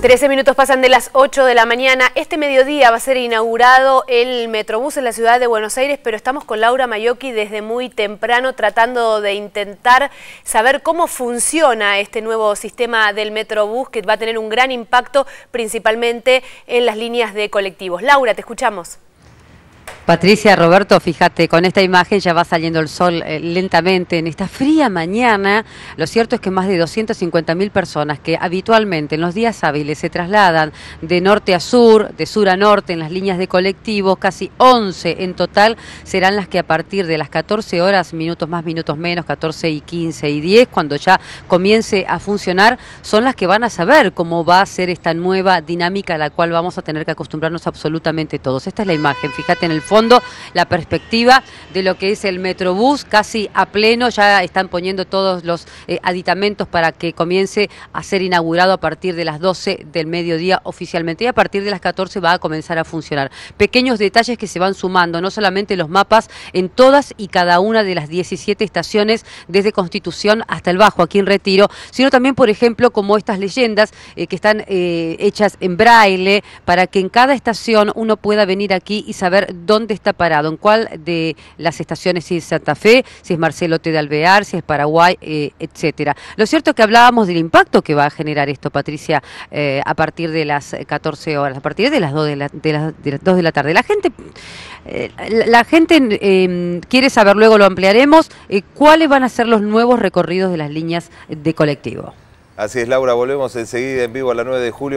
13 minutos pasan de las 8 de la mañana. Este mediodía va a ser inaugurado el Metrobús en la ciudad de Buenos Aires, pero estamos con Laura Mayoki desde muy temprano tratando de intentar saber cómo funciona este nuevo sistema del Metrobús que va a tener un gran impacto principalmente en las líneas de colectivos. Laura, te escuchamos. Patricia, Roberto, fíjate, con esta imagen ya va saliendo el sol eh, lentamente en esta fría mañana. Lo cierto es que más de 250.000 personas que habitualmente en los días hábiles se trasladan de norte a sur, de sur a norte en las líneas de colectivos, casi 11 en total, serán las que a partir de las 14 horas, minutos más, minutos menos, 14 y 15 y 10, cuando ya comience a funcionar, son las que van a saber cómo va a ser esta nueva dinámica a la cual vamos a tener que acostumbrarnos absolutamente todos. Esta es la imagen, fíjate en el fondo la perspectiva de lo que es el Metrobús, casi a pleno, ya están poniendo todos los eh, aditamentos para que comience a ser inaugurado a partir de las 12 del mediodía oficialmente y a partir de las 14 va a comenzar a funcionar. Pequeños detalles que se van sumando, no solamente los mapas en todas y cada una de las 17 estaciones desde Constitución hasta el Bajo, aquí en Retiro, sino también, por ejemplo, como estas leyendas eh, que están eh, hechas en braille para que en cada estación uno pueda venir aquí y saber dónde está parado, en cuál de las estaciones, si es Santa Fe, si es Marcelo T. de Alvear, si es Paraguay, eh, etcétera. Lo cierto es que hablábamos del impacto que va a generar esto, Patricia, eh, a partir de las 14 horas, a partir de las 2 de la, la tarde. La gente, eh, la gente em, quiere saber, luego lo ampliaremos, cuáles van a ser los nuevos recorridos de las líneas de colectivo. Así es, Laura, volvemos enseguida en vivo a la 9 de julio.